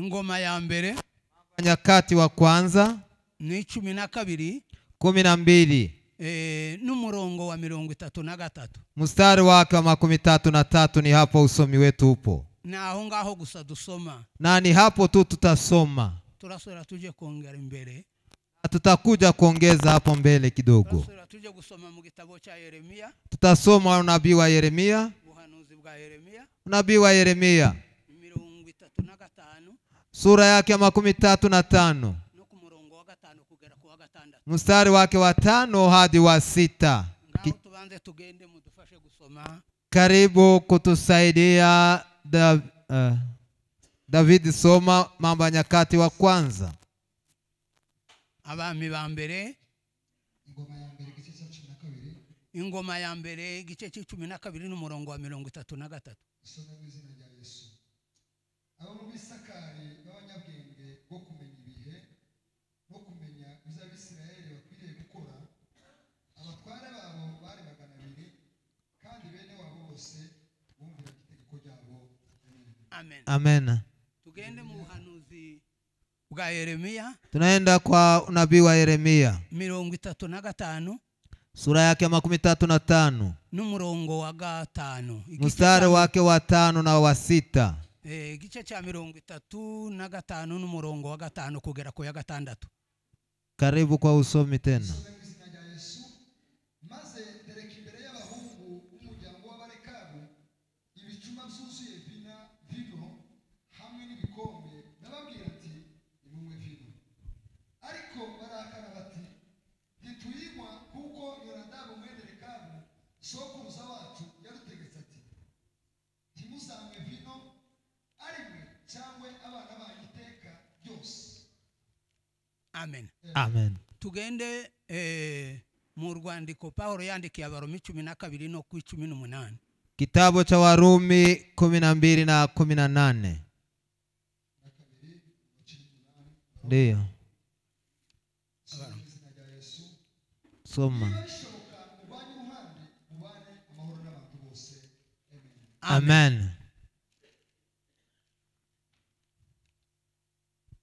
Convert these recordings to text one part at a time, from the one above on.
ingoma ya mbere nyakati wa kwanza ni cumi na kabiri kumi na mbili e, n'umurongo wa mirongo itatu na gatatu mstari wake wa makumi tatu na tatu ni hapo usomi wetu upo na aho ngaho gusa dusoma na ni hapo tu tutasoma turasura tuje kongera mbele tutakuja kuongeza hapo mbele kidogo tuje kusoma mu gitabo cha Yeremia tutasoma unabii wa Yeremia Yeremia unabii wa Yeremia sura yake ya makumi tatu na tano mstari wake wa tano hadi wa sita. Karibu kutusaidia Dav, uh, eh, David, soma Mambo ya Nyakati wa kwanza. Abami ba mbere ingoma ya mbere igice cy'icumi na kabiri n'umurongo wa mirongo itatu na gatatu abo mu bisakari amen amen tukaende muuhanuzi bwa Yeremia. tunaenda kwa unabii wa Yeremia. mirongo itatu na gatanu sura yake ya makumi tatu na tano n'umurongo wa gatanu mstari wake wa tano na wa sita eh, igice cya mirongo itatu na gatanu n'umurongo wa gatanu kugera ku ya gatandatu karibu kwa usomi tena Usome. amen tugende eh, mu rwandiko pawulo yandikiye abaroma icumi na kabiri no ku icumi n'umunani kitabu cha warumi kumi na mbili na kumi na nane ndiyo soma amen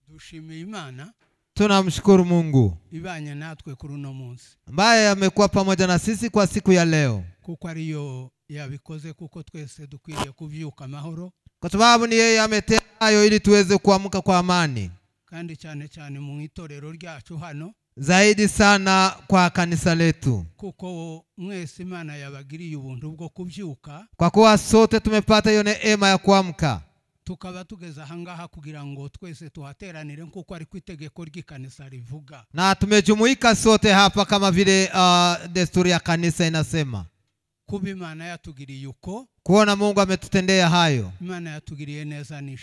dushimiye imana tunamshukuru Mungu ibanye natwe kuri uno munsi ambaye amekuwa pamoja na sisi kwa siku ya leo, kuko ariyo yabikoze, kuko twese dukwiriye kuvyuka amahoro, kwa sababu ni yeye ametenda ili tuweze kuamka kwa amani, kandi cyane cyane mu itorero ryacu hano, zaidi sana kwa kanisa letu, kuko mwese Imana yabagiriye ubuntu bwo kuvyuka, kwa kuwa sote tumepata hiyo neema ya kuamka tukaba tugeze ahangaha kugira ngo twese tuhateranire nk'uko ari itegeko ry'ikanisa rivuga na tumejumuika sote hapa kama vile uh, desturi ya kanisa inasema kuba imana yatugiriye uko kuona mungu ametutendea hayo imana yatugiriye neza ni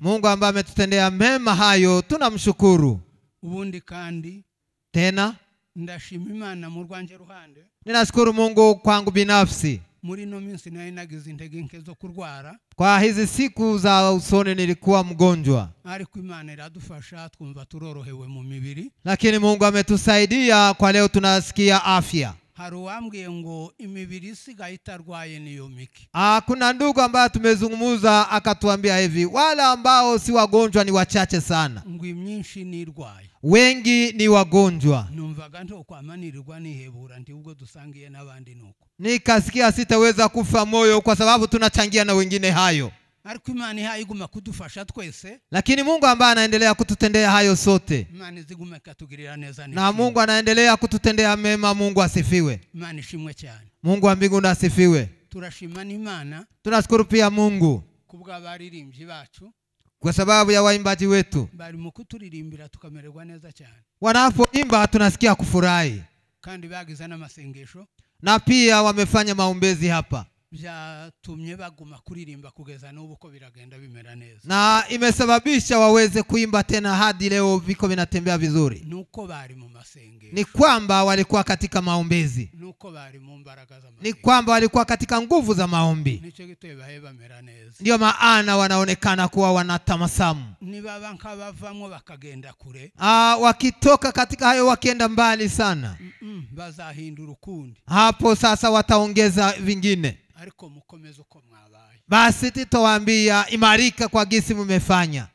mungu ambaye ametutendea mema hayo tunamshukuru ubundi kandi tena ndashima imana mu rwanje ruhande ninashukuru mungu kwangu binafsi muri ino minsi nayo nagize intege nke zo kurwara kwa hizi siku za usoni nilikuwa mgonjwa ariko imana iradufasha twumva turorohewe mu mibiri lakini mungu ametusaidia kwa leo tunasikia afya hari uwambwiye ngo imibiri isigaye itarwaye niyo miki. Ah, kuna ndugu ambaye tumezungumuza akatuambia hivi, wale ambao si wagonjwa ni wachache sana, ngwi myinshi nirwaye, wengi ni wagonjwa. Numvaga ntokwamanirwa nihebura ndi ubwo dusangiye n'abandi nuko, nikasikia sitaweza kufa moyo kwa sababu tunachangia na wengine hayo ariko imana ihaye iguma kudufasha twese lakini mungu ambaye anaendelea kututendea hayo sote imana ikatugirira neza na mungu anaendelea kututendea mema mungu asifiwe imana ishimwe cyane mungu wa mbinguni asifiwe turashima n'imana tunashukuru pia mungu kubw'abaririmbyi bacu kwa sababu ya waimbaji wetu barimo tukamererwa neza cyane wanapoimba tunasikia kufurahi kandi bagize n'amasengesho na pia wamefanya maombezi hapa byatumye baguma kuririmba kugeza n'ubu ko biragenda bimera neza na imesababisha waweze kuimba tena hadi leo viko vinatembea vizuri nuko bari mu masenge ni kwamba walikuwa katika maombezi nuko bari mu mbaraga za ni kwamba walikuwa katika nguvu za maombi nico giteye bahe mera neza ndio maana wanaonekana kuwa wanatamasamu ni baba nkabavamwe bakagenda kure ah wakitoka katika hayo wakienda mbali sana mm -mm, bazahindura ukundi hapo sasa wataongeza vingine ariko mukomeza uko mwabaye basi titowambia imarika kwa gisi mumefanya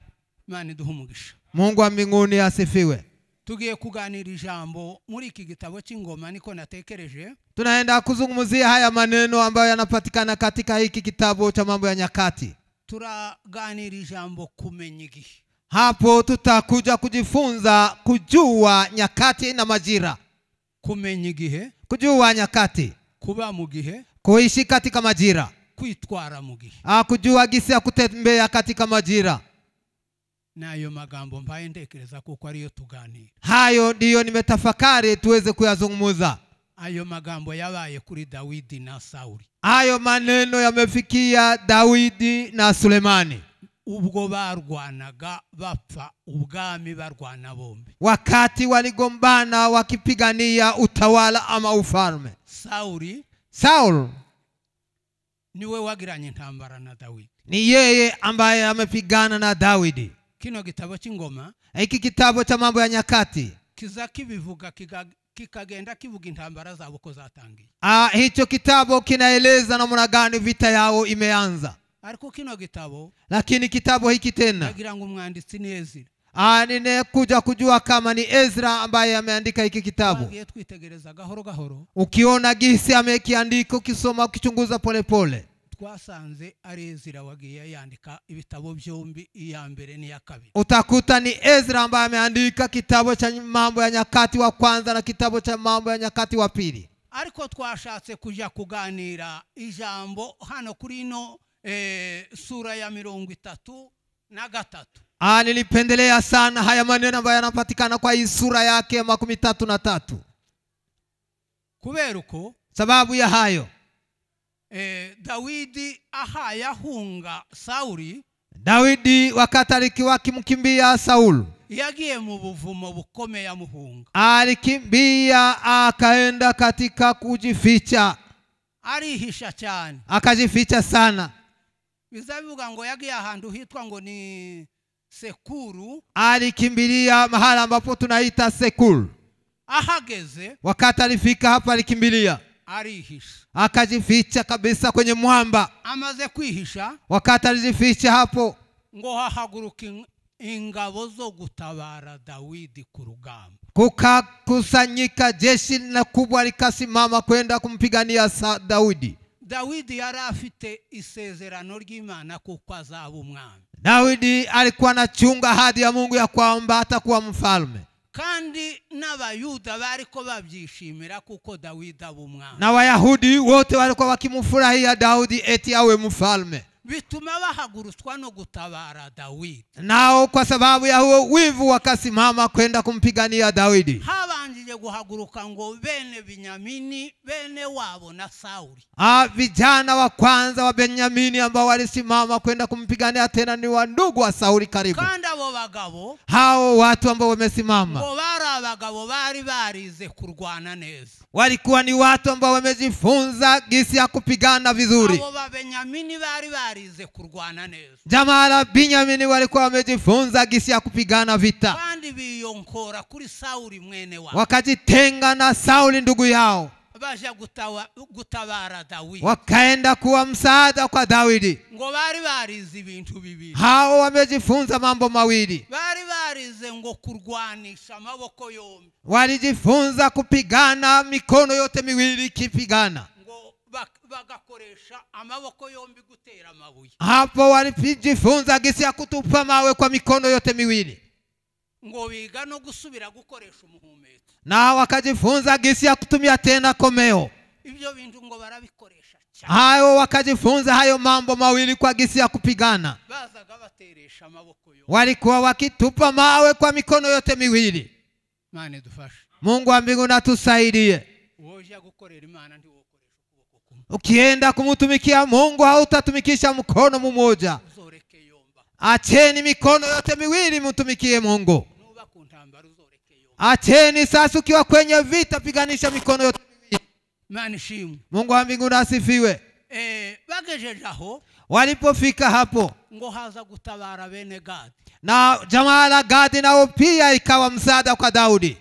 imana iduhe umugisha mungu wa mbinguni asifiwe tugiye kuganira ijambo muri iki gitabo cy'ingoma niko natekereje tunaenda kuzungumzia haya maneno ambayo yanapatikana katika hiki kitabu cha mambo ya nyakati turaganira ijambo kumenya igihe hapo tutakuja kujifunza kujua nyakati na majira kumenya igihe kujua nyakati kuba mu gihe kuishi katika majira kwitwara mu akujua gisi akutembea kutembea katika majira nayo magambo mbaye ntekereza kuko ariyo tuganira hayo ndiyo nimetafakari tuweze kuyazungumza ayo magambo yabaye kuri Dawidi na Sauli ayo maneno yamefikia Dawidi na Sulemani ubwo barwanaga bapfa ubwami barwana bombi wakati waligombana wakipigania utawala ama ufalme Sauli Saul niwe wagiranye ntambara na Dawidi, ni yeye ambaye amepigana na Dawidi. Kino eh, kitabo ch'ingoma, hiki kitabu cha mambo ya nyakati kiza kibivuga kikagenda kivuga intambara zabo ko zatangiye. Ah, hicho kitabu kinaeleza namna gani vita yao imeanza. Ariko kino kitabu, lakini kitabu hiki tena, nagira ngo umwanditsi ni Ezira Ah, ninakuja kujua kama ni Ezra ambaye ameandika hiki kitabu. gahoro gahoro, ukiona gisi amekiandika, ukisoma, ukichunguza polepole, twasanze ari Ezra wagiye yandika ibitabo byombi, iya mbere n'iya kabiri. Utakuta ni Ezra ambaye ameandika kitabu cha Mambo ya Nyakati wa kwanza na kitabu cha Mambo ya Nyakati wa pili. Ariko twashatse kujya kuganira ijambo hano kuri ino eh, sura ya mirongo itatu na gatatu Ah, nilipendelea sana haya maneno ambayo yanapatikana kwa hii sura yake ya makumi tatu na tatu kubera uko sababu ya hayo eh, Dawidi ahaye ahunga Sauli Dawidi wakati alikuwa akimkimbia Saulu yagiye mu buvumo bukomeye amuhunga, alikimbia akaenda katika kujificha, arihisha cyane, akajificha sana. Bizabivuga ngo yagiye ahantu hitwa ngo ni sekuru alikimbilia mahala ambapo tunaita sekuru. Ahageze, wakati alifika hapa alikimbilia alihisha, akajificha kabisa kwenye mwamba. Amaze kwihisha, wakati alijificha hapo, ngo hahaguruka ingabo zo gutabara Dawidi ku rugamba, kukakusanyika jeshi na kubwa likasimama kwenda kumpigania Daudi. Dawidi yari afite isezerano ry'Imana kuko azaba umwami Daudi alikuwa anachunga hadi ya Mungu ya kwamba atakuwa mfalme kandi n'abayuda bariko babyishimira kuko dawidi aba umwami na wayahudi wote walikuwa wakimufurahia daudi eti awe mfalme bituma bahagurutswa no gutabara Dawidi. Nao kwa sababu ya huo wivu wakasimama kwenda kumpigania Dawidi. Habanjije guhaguruka ngo bene Binyamini bene wabo na Sauli. Ah, vijana wa kwanza wa Benyamini ambao walisimama kwenda kumpigania tena ni wa ndugu wa Sauli karibu. Kandi abo bagabo hao watu ambao wamesimama ngo bari abagabo bari barize kurwana neza, walikuwa ni watu ambao wamejifunza gisi ya kupigana vizuri. Abo Babenyamini bari bari barize kurwana neza jamaa la Binyamini walikuwa wamejifunza gisi ya kupigana vita, kandi biyonkora kuri Sauli mwene wa wakajitenga na Sauli ndugu yao basha gutawa, gutabara Dawidi, wakaenda kuwa msaada kwa Dawidi. Ngo bari barize ibintu bibiri, hao wamejifunza mambo mawili, bari barize ngo kurwanisha maboko yombi, walijifunza kupigana mikono yote miwili ikipigana bagakoresha amaboko yombi gutera amabuye hapo walijifunza gisi ya kutupa mawe kwa mikono yote miwili ngo biga no gusubira gukoresha umuhumeto na wakajifunza gisi ya kutumia tena komeo ibyo bintu ngo barabikoresha hayo wakajifunza hayo mambo mawili kwa gisi ya kupigana bazaga bateresha amaboko yote walikuwa wakitupa mawe kwa mikono yote miwili mane dufashe mungu wa mbingu natusaidie woja gukorera imana ndi Ukienda kumtumikia Mungu hautatumikisha mkono mmoja. Acheni mikono yote miwili mtumikie Mungu. Acheni sasa, ukiwa kwenye vita, piganisha mikono yote miwili. Mungu wa mbinguni asifiwe. E, walipofika hapo ngo haza kutabara bene Gadi na jamaa la Gadi, nao pia ikawa msaada kwa Daudi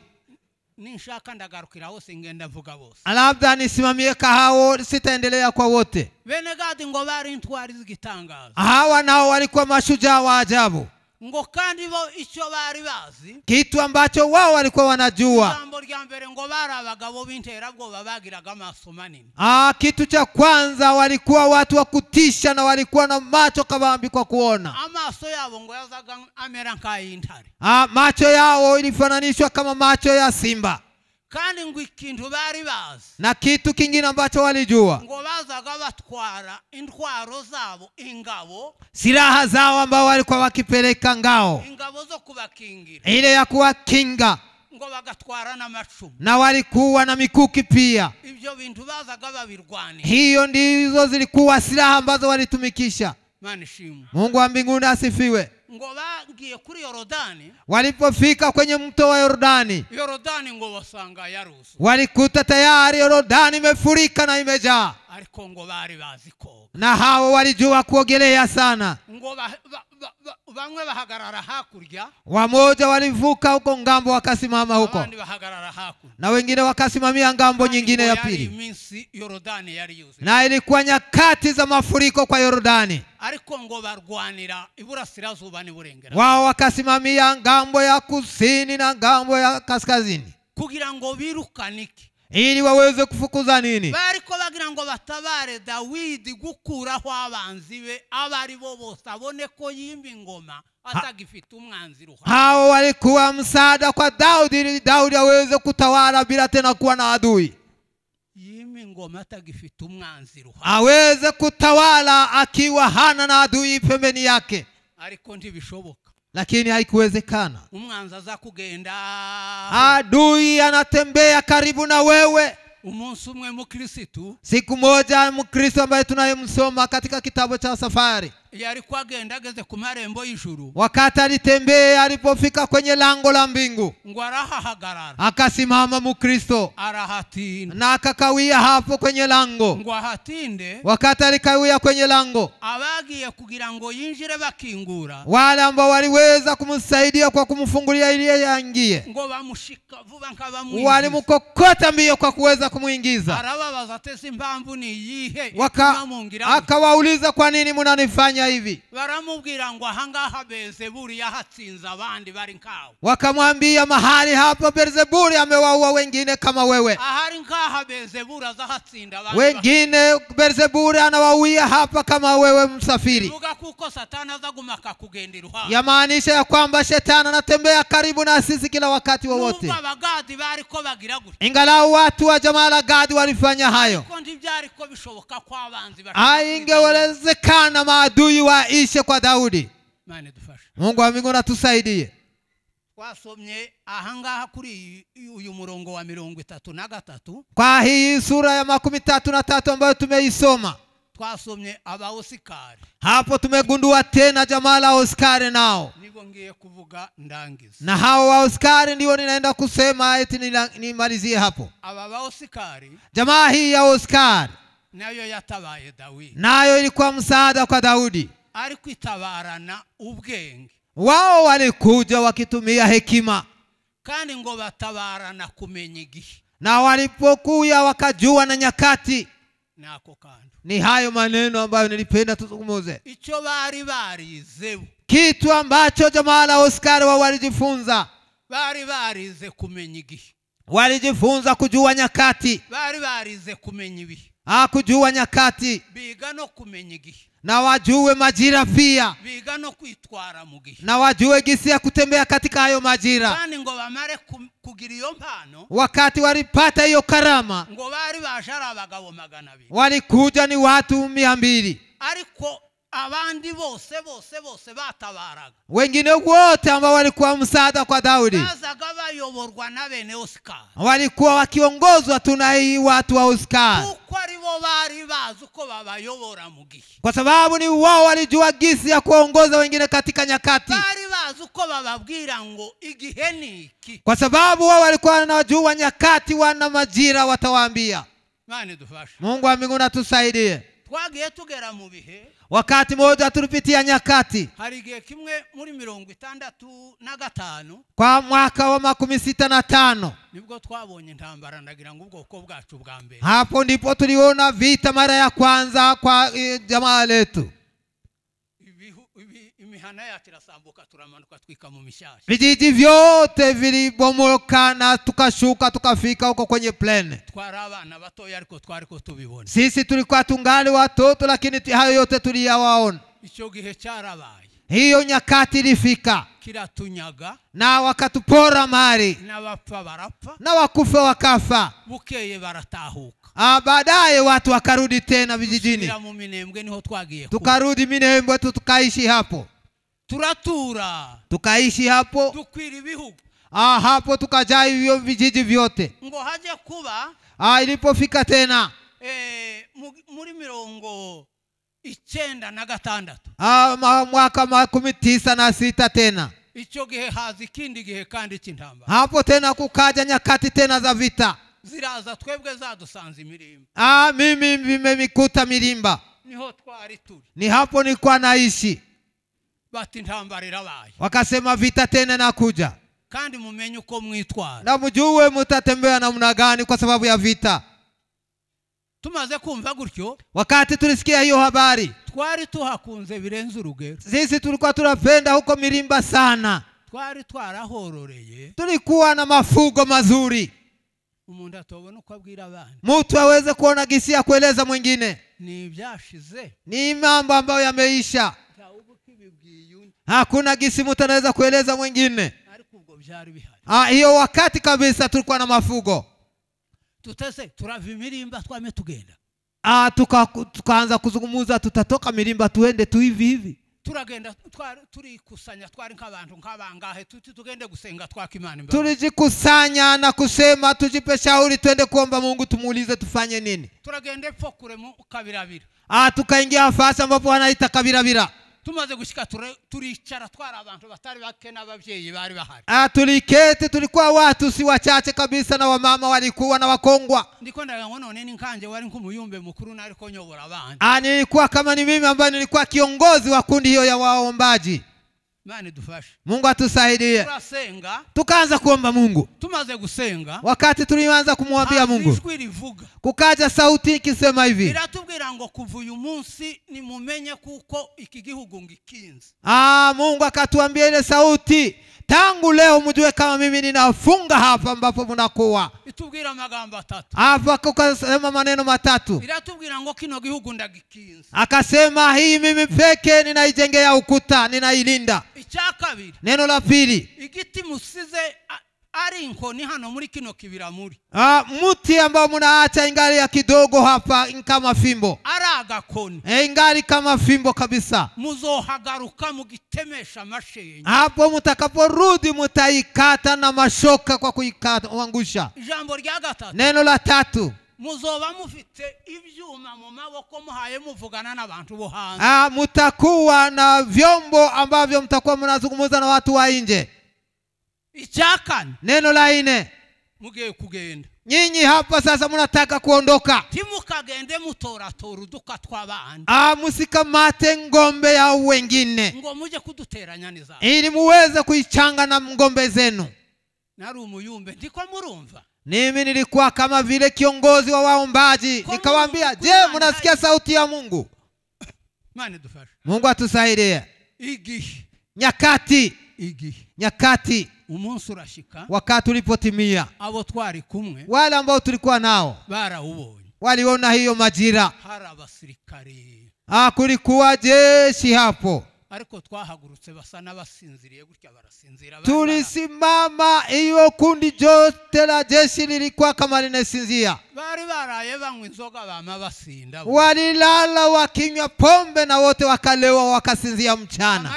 ninshaka ndagarukira hose ngenda vuga bose labda nisimamiye kahawo sitaendelea kwa wote. Bene Gadi ngo bari intwari z'igitangaza, hawa nao kwa mashujaa wa ajabu ngo kandi bo icyo bari bazi kitu ambacho wao walikuwa wanajua jambo rya mbere ngo bari abagabo b'interabwoba bagiraga amaso manini ah, kitu cha kwanza walikuwa watu wa kutisha na walikuwa na macho kabambikwa kuona amaso yabo ngo yazaga amera nkayintare ah, macho yao ilifananishwa kama macho ya simba kandi ngo ikintu bari bazi na kitu kingine ambacho walijua ngo bazaga batwara intwaro zabo ingabo silaha zao ambao walikuwa wakipeleka ngao ingabo zo kubakingira ile ya kuwakinga ngo bagatwara n'amacumu na walikuwa na mikuki pia ibyo bintu bazaga babirwanira hiyo ndizo zilikuwa silaha ambazo walitumikisha Mungu wa mbinguni asifiwe. walipofika kwenye mto wa Yordani, walikuta tayari Yorodani imefurika na imejaa ariko ngo bari bazi koga na hao walijua kuogelea sana ngo bamwe bahagarara hakurya wamoja walivuka huko ngambo wakasimama huko bahagarara na wengine wakasimamia ngambo nyingine ya pili na ilikuwa nyakati za mafuriko kwa Yorodani ariko ngo barwanira iburasirazuba n'iburengerazuba wao wakasimamia ngambo ya kusini na ngambo ya kaskazini kugira ngo birukanike ili waweze kufukuza nini ba ngo batabare dawidi gukuraho abanzi be abo ari bo bose abone ko yimba ingoma atagifite umwanziro wari walikuwa msaada kwa daudi ili daudi aweze kutawala bila tena kuwa na adui yimba ingoma atagifite umwanziro aweze kutawala akiwa hana na adui pembeni yake ariko ntibishoboka lakini haikuwezekana umwanzi aza kugenda adui anatembea karibu na wewe siku moja mkristo ambaye tunayemsoma katika kitabu cha safari yalikuwa agenda ageze ku marembo y'ijuru wakati alitembea alipofika kwenye lango la mbingu ngwarahahagarara akasimama kristo arahatinda na akakawia hapo kwenye lango ngwahatinde wakati alikawia kwenye lango abagiye kugira ngo yinjire bakingura wale ambao waliweza kumsaidia kwa kumfungulia ile yangie ngo bamushika vuba nkabamuingiza walimukokota mbio kwa kuweza kumwingiza arababaza tese impamvu ni yihe Waka, akawauliza kwa nini munanifanya kufanya hivi waramubwira ngo ahangaha beelzebuli yahatsinza abandi bari nkawe wakamwambia mahali hapo beelzebuli amewaua wengine kama wewe ahari nkaha beelzebuli azahatsinda abandi wengine beelzebuli anawauia hapa kama wewe msafiri vuga kuko satani azaguma akakugendera uhanga yamaanisha ya kwamba shetani anatembea karibu na sisi kila wakati wowote wa abagadi bariko bagira gutya ingalau watu wa jamaa la gadi walifanya hayo ko bishoboka ainge walezekana maadui adui waishe kwa Daudi. Mungu wa mbinguni atusaidie. Twasomye ahangaha kuri uyu murongo wa mirongo itatu na gatatu kwa hii sura ya makumi tatu na tatu ambayo tumeisoma twasomye abaosikari. Hapo tumegundua tena jamaa la Oskari nao ndivyo ngiye kuvuga ndangiza, na hao waoskari ndio ninaenda kusema eti nimalizie hapo. Aba wa baosikari, jamaa hii ya Oskari nayo yatabaye dawidi nayo ilikuwa msaada kwa daudi alikuitabarana ubwenge wao walikuja wakitumia hekima kandi ngo batabarana kumenya igihe na walipokuya wakajua na nyakati nako kando ni hayo maneno ambayo nilipenda tuzungumuze icho bari barizebu kitu ambacho jamaa la Oscar wa walijifunza bari barize kumenya igihe walijifunza kujua nyakati bari barize kumenya ibihe akujua nyakati biga no kumenya igihe na wajue majira pia biga no kwitwara mu gihe na wajue gisi ya kutembea katika hayo majira kandi ngo bamare kugira iyo mpano wakati walipata hiyo karama ngo bari bashari abagabo magana abiri walikuja ni watu mia mbili ariko abandi bose bose bose batabaraga wengine wote ambao walikuwa msaada kwa Daudi bazaga bayoborwa na bene Oscar, walikuwa wakiongozwa tunai watu wa Oscar, kuko aribo bari bazi uko babayobora mu gihe, kwa sababu ni wao walijua gisi ya kuongoza wengine katika nyakati, bari bazi uko bababwira ngo igihe ni iki, kwa sababu wao walikuwa wanajua nyakati, wana majira, watawaambia. Mungu wa mbinguni atusaidie twagiye tugera mu bihe wakati mmoja tulipitia nyakati hari igihe kimwe muri mirongo itandatu na gatanu kwa mwaka wa makumi sita na tano nibwo twabonye intambara ndagira ngo ubwoko bwacu bwa mbere hapo ndipo tuliona vita mara ya kwanza kwa e, jamaa letu imihana yacu irasambuka turamanuka twika mu mishasha vijiji vyote vilibomoka na tukashuka tukafika huko kwenye plane twari abana batoya ariko twariko tubibona sisi tulikuwa tungali watoto lakini hayo yote tuliyawaona ico gihe carabaye hiyo nyakati ilifika kiratunyaga na wakatupora mali na wapfa barapfa na wakufa wakafa bukeye baratahuka ah baadaye watu wakarudi tena vijijini niho twagiye tukarudi minembwe tu tukaishi hapo turatura tukaishi hapo tukwiri bihugu ah hapo tukajai hiyo vijiji vyote ngo haja kuba ah ilipofika tena eh, muri mirongo icyenda na gatandatu mwaka makumi tisa na sita tena icyo gihe haza ikindi gihe kandi cy'intambara hapo tena kukaja nyakati tena za vita ziraza twebwe zadusanze imirimba ah, mimi vimemikuta mirimba niho twari turi ni hapo kwa naishi bati intambara irabaye wakasema vita tena nakuja kandi mumenye uko mwitwara na mujuwe mutatembea namna gani kwa sababu ya vita tumaze kumva gutyo wakati tulisikia hiyo habari twari tuhakunze birenze urugero sisi tulikuwa turapenda huko mirimba sana twari twarahororeye tulikuwa na mafugo mazuri umuntu atobona uko abwira abantu mutu aweze kuona gisi ya kueleza mwingine ni ibyashize ni mambo ambayo yameisha hakuna gisi mutu anaweza kueleza mwingine ah, hiyo wakati kabisa tulikuwa na mafugo tutese turavivirimba twame tugenda ah tukaanza kuzungumuza tutatoka mirimba tuende tu hivi hivi turagenda turikusanya twari nk'abantu nk'abangahe tuti tugende gusenga twakimana imbere tulijikusanya na kusema tujipe shauri twende kuomba Mungu tumuulize tufanye nini. Turagende pfo mu kabirabira Ah, tukaingia nafasi ambapo wanaita kabirabira tumaze gushyika turicara twari abantu batari bake n'ababyeyi bari bahari ah turi kwa watu si wachache kabisa na wamama walikuwa na wakongwa ndiko ndagango none ni nkanje wari nk'umuyumbe mukuru nari konyobora abandi ah nilikuwa kama ni mimi ambaye nilikuwa kiongozi wa kundi hiyo ya waombaji Mungu atusaidie. Tukaanza kuomba Mungu. Tumaze kusenga, wakati tulianza kumwambia Mungu, kukaja sauti ikisema hivi, iratubwira ngo kuva munsi nimumenye kuko iki gihugu ah, Mungu akatuambia ile sauti tangu leo mjue kama mimi ninafunga hapa ambapo mnakuwa. Itubwira magambo atatu. Hapa kukasema maneno matatu. Iratubwira ngo kino gihugu Akasema hii mimi peke ninaijengea ukuta, ninailinda icya neno la pili igiti musize ari nkoni hano muri kino kibira muri uh, ah, ambao mnaacha ingali ya kidogo hapa kama fimbo ara koni e, ingali kama fimbo kabisa muzohagaruka mugitemesha mashenye hapo mutakaporudi mutaikata na mashoka kwa kuikata uangusha jambo rya gatatu neno la tatu muzoba mufite ibyuma mu maboko muhaye muvugana n'abantu bo hanze ah, mutakuwa na vyombo ambavyo mtakuwa mnazungumza na watu wa nje ichakani neno la ine mugiye kugenda nyinyi hapa sasa mnataka kuondoka timukagende mutoratora uduka tw'abandi ah, musikamate ngombe ya wengine ngo muje kuduteranya niza ili muweze kuichanga na ngombe zenu nari umuyumbe ndiko murumva mimi nilikuwa kama vile kiongozi wa waombaji, nikawaambia, je, mnasikia sauti ya Mungu? Mungu atusaidie. Nyakati nyakati umunsi urashika, wakati ulipotimia, abo twari kumwe, wale ambao tulikuwa nao barawubonye, waliona hiyo majira. Ah, kulikuwa jeshi hapo ariko twahagurutse basa n'abasinziriye gutya barasinzira tulisimama iyo kundi jote la jeshi lilikuwa kama linasinzia bari baraye banywa inzoga bama basinda walilala wakinywa pombe na wote wakalewa wakasinzia mchana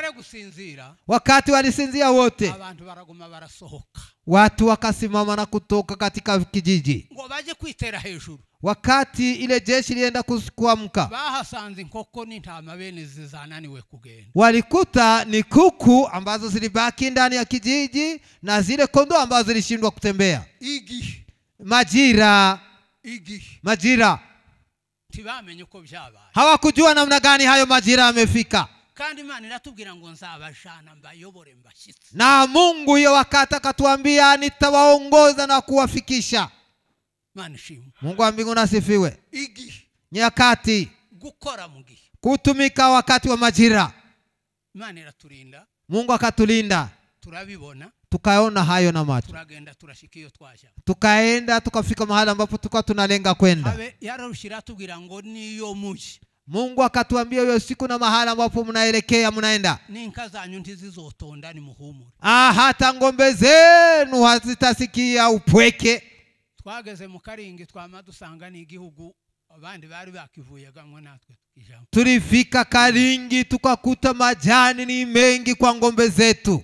wakati walisinzia wote abantu baraguma barasohoka Watu wakasimama na kutoka katika kijiji ngo baje kwitera hejuru. Wakati ile jeshi lienda kuamka, bahasanze nkoko n'intama bene zananiwe kugenda, walikuta ni kuku ambazo zilibaki ndani ya kijiji na zile kondo ambazo zilishindwa kutembea. igi majira, igi majira, tibamenye uko byabaye, hawakujua namna gani hayo majira yamefika kandi imana iratubwira ngo nzabajana mbayobore mbashyitsi na mungu iyo wakataka tuambia nitabaongoza na kuwafikisha imana ishimwe mungu wa nasifiwe igihe nyakati gukora mu gihe kutumika wakati wa majira imana iraturinda mungu akatulinda turabibona tukaona hayo na macho tukaenda tukafika mahali ambapo tulikuwa tunalenga kwenda yarushira tubwira ngo niyo muji mungu akatuambia hiyo siku na mahala ambapo mnaelekea mnaenda n'inka zanyu ntizizotonda nimuhumure ah hata ng'ombe zenu hazitasikia upweke twageze mu karingi twama dusanga n'igihugu abandi bari bakivuyegamwe natwe tukijamo tulifika karingi tukakuta majani ni mengi kwa ng'ombe zetu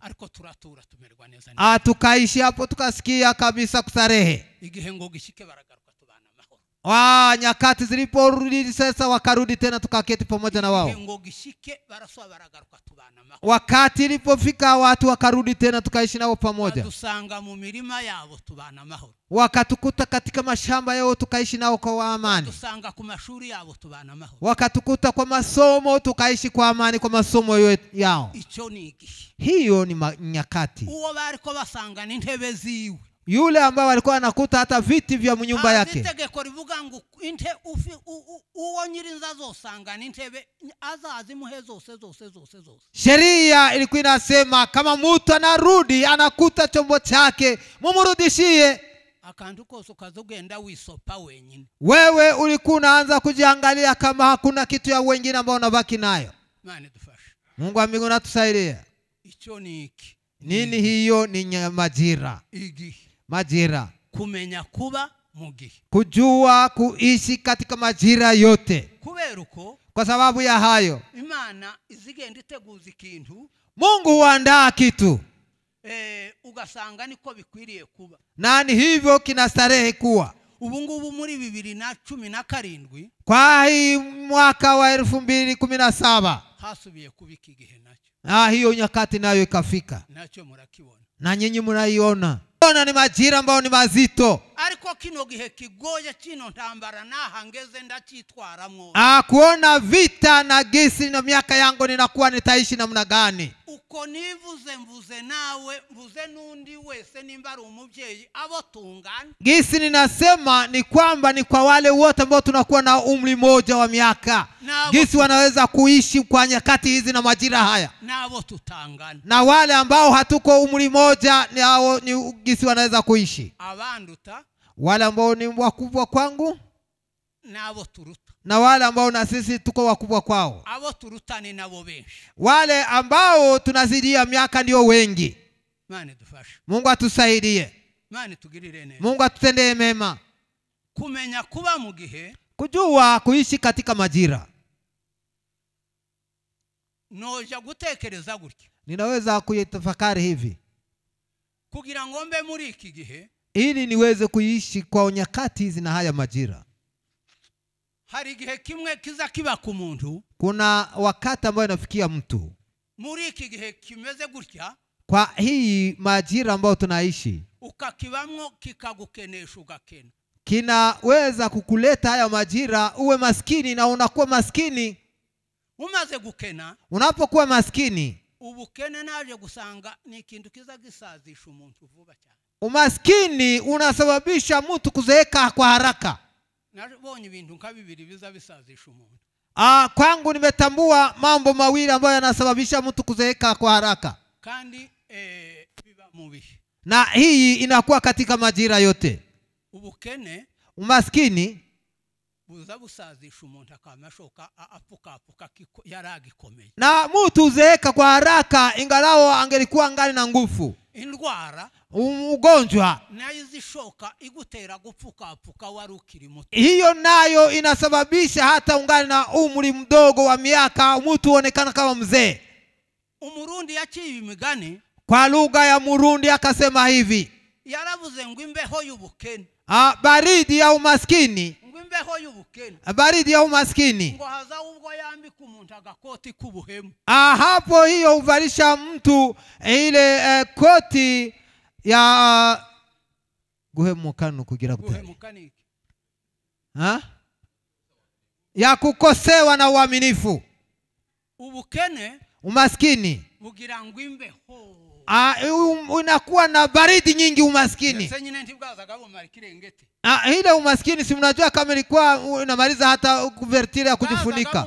ariko turatura tumerwa neza ah tukaishi hapo tukasikia kabisa kusarehe igihe ngo gishike baragaruka Ah, nyakati ziliporudi sasa wakarudi tena tukaketi pamoja na wao. Wakati ilipofika watu wakarudi tena tukaishi nao pamoja. Wakatukuta katika mashamba yao tukaishi nao kwa amani. Wakatukuta kwa masomo tukaishi kwa amani kwa masomo yao. Hiyo ni nyakati. Uwo bariko basanga ntebe ziwe yule ambaye alikuwa anakuta hata viti vya nyumba yake itegeko rivuga inte uwo n'intebe azazimuhe zose zose zose zose sheria ilikuwa inasema kama mtu anarudi anakuta chombo chake mumurudishie akantu kose wisopa wenyine wewe ulikuwa unaanza kujiangalia kama hakuna kitu ya wengine ambao unabaki nayo mungu wa mbingu natusaidia icho nini hiyo ni majira majira kumenya kuba mugihe kujua kuishi katika majira yote kuberuko kwa sababu ya hayo imana izigenda iteguza ikintu mungu huandaa kitu e, ugasanga niko bikwiriye kuba nani hivyo kinastarehe kuwa ubu ngubu muri bibiri na cumi na karindwi kwa hii mwaka wa elfu mbili kumi na saba hasubiye kuba iki gihe na ah, hiyo nyakati nayo ikafika nacho murakibona na nyinyi muraiona ona ni majira ambayo ni mazito ariko kino gihe kigoye kino ntambara nahangeze ndacyitwaramwo ah kuona vita na gisi na miaka yango ninakuwa nitaishi namna gani uko nivuze mvuze nawe mvuze n'undi wese nimba ari umubyeyi abo tungana gisi ninasema ni kwamba ni kwa wale wote ambao tunakuwa na umri moja wa miaka nabo, gisi wanaweza kuishi kwa nyakati hizi na majira haya nabo tutangana na wale ambao hatuko umri moja nao ni si wanaweza kuishi abanduta wale ambao ni wakubwa kwangu nabo turuta na wale ambao na sisi tuko wakubwa kwao abo turutane nabo benshi wale ambao tunazidia miaka ndio wengi mane dufashe mungu atusaidie mane tugirire mungu atutendee mema kumenya kuba mu gihe kujua kuishi katika majira noja gutekereza gutyo ninaweza kuitafakari hivi kugira ngo mbe muri iki gihe ili niweze kuishi kwa nyakati hizi na haya majira hari gihe kimwe kiza kiba ku muntu kuna wakati ambayo inafikia mtu muri iki gihe kimeze gutya kwa hii majira ambayo tunaishi ukakibamwo kikagukenesha ugakena kinaweza kukuleta haya majira uwe maskini na unakuwa maskini umaze gukena unapokuwa maskini ubukene naje gusanga ni ikintu kiza gisazisha umuntu vuba cyane umaskini unasababisha mtu kuzeeka kwa haraka nabonye ibintu nka bibiri biza bisazisha umuntu ah, kwangu nimetambua mambo mawili ambayo yanasababisha mtu kuzeeka kwa haraka kandi eh, biba mubihe na hii inakuwa katika majira yote ubukene umaskini buza busazisha umuntu akamashoka apukapuka yaragikomeye na mutuzeka kwa haraka ingalao angelikuwa ngali na ngufu indwara ugonjwa nayo zishoka igutera gupukapuka wari muto hiyo nayo inasababisha hata ungali na umri mdogo wa miaka mtu uonekana kama mzee umurundi yaciye imigani kwa lugha ya murundi akasema hivi yaravuze ngo imbeho y'ubukene ah, baridi ya umaskini bibeho baridi ya umaskini ah, hapo hiyo huvalisha mtu eh, ile eh, koti ya ah, guhemukana kugira ha ya kukosewa na uaminifu ubukene umaskini bugira ah, unakuwa na baridi nyingi umaskini Ah, hila umaskini si mnajua kama ilikuwa inamaliza hata kuvertire ya kujifunika.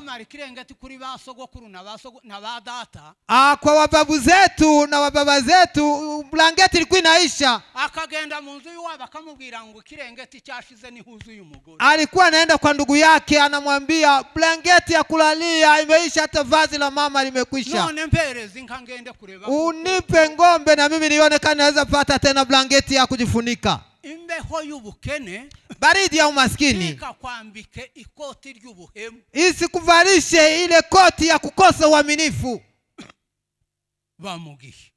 Ah, kwa wababu zetu na wababa zetu blanketi ilikuwa inaisha. Akagenda munzu yiwabo akamubwira ngo kirengeti cyashize ni huzu huzuye umugore. Alikuwa anaenda kwa ndugu yake anamwambia blanketi ya kulalia imeisha hata vazi la mama limekwisha. None mpereze inka ngende kureba. Unipe ngombe na mimi nione nionekane naweza pata tena blanketi ya kujifunika imbeho y'ubukene baridi ya umaskini ikakwambike ikoti ry'ubuhemu ile koti ya kukosa uaminifu bamugihe